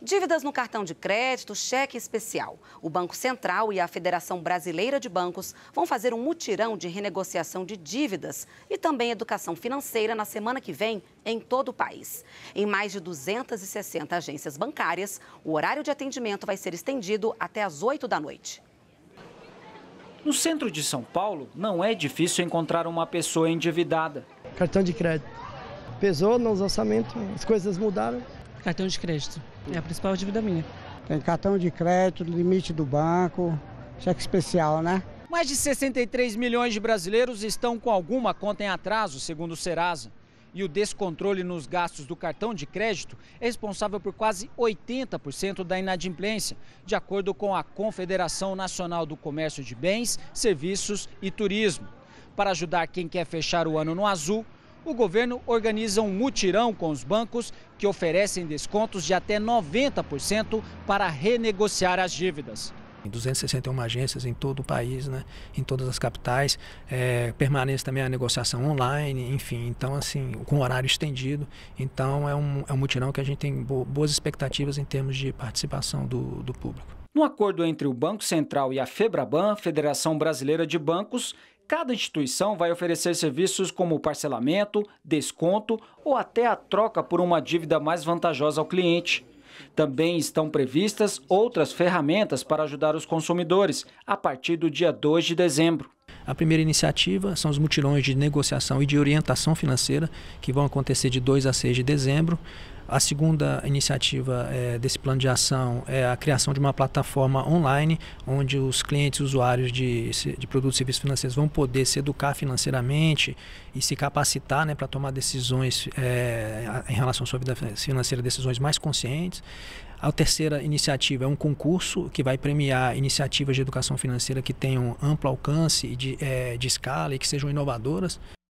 Dívidas no cartão de crédito, cheque especial. O Banco Central e a Federação Brasileira de Bancos vão fazer um mutirão de renegociação de dívidas e também educação financeira na semana que vem em todo o país. Em mais de 260 agências bancárias, o horário de atendimento vai ser estendido até às 8 da noite. No centro de São Paulo, não é difícil encontrar uma pessoa endividada. Cartão de crédito. Pesou nos orçamentos, as coisas mudaram cartão de crédito. É a principal dívida minha. Tem cartão de crédito, limite do banco, cheque especial, né? Mais de 63 milhões de brasileiros estão com alguma conta em atraso, segundo o Serasa. E o descontrole nos gastos do cartão de crédito é responsável por quase 80% da inadimplência, de acordo com a Confederação Nacional do Comércio de Bens, Serviços e Turismo. Para ajudar quem quer fechar o ano no azul, o governo organiza um mutirão com os bancos que oferecem descontos de até 90% para renegociar as dívidas. 261 agências em todo o país, né? em todas as capitais. É, permanece também a negociação online, enfim, então assim, com horário estendido. Então é um, é um mutirão que a gente tem boas expectativas em termos de participação do, do público. No acordo entre o Banco Central e a FEBRABAN, Federação Brasileira de Bancos, cada instituição vai oferecer serviços como parcelamento, desconto ou até a troca por uma dívida mais vantajosa ao cliente. Também estão previstas outras ferramentas para ajudar os consumidores a partir do dia 2 de dezembro. A primeira iniciativa são os mutirões de negociação e de orientação financeira, que vão acontecer de 2 a 6 de dezembro. A segunda iniciativa é, desse plano de ação é a criação de uma plataforma online, onde os clientes usuários de, de produtos e serviços financeiros vão poder se educar financeiramente e se capacitar né, para tomar decisões é, em relação à sua vida financeira, decisões mais conscientes. A terceira iniciativa é um concurso que vai premiar iniciativas de educação financeira que tenham amplo alcance de, é, de escala e que sejam inovadoras.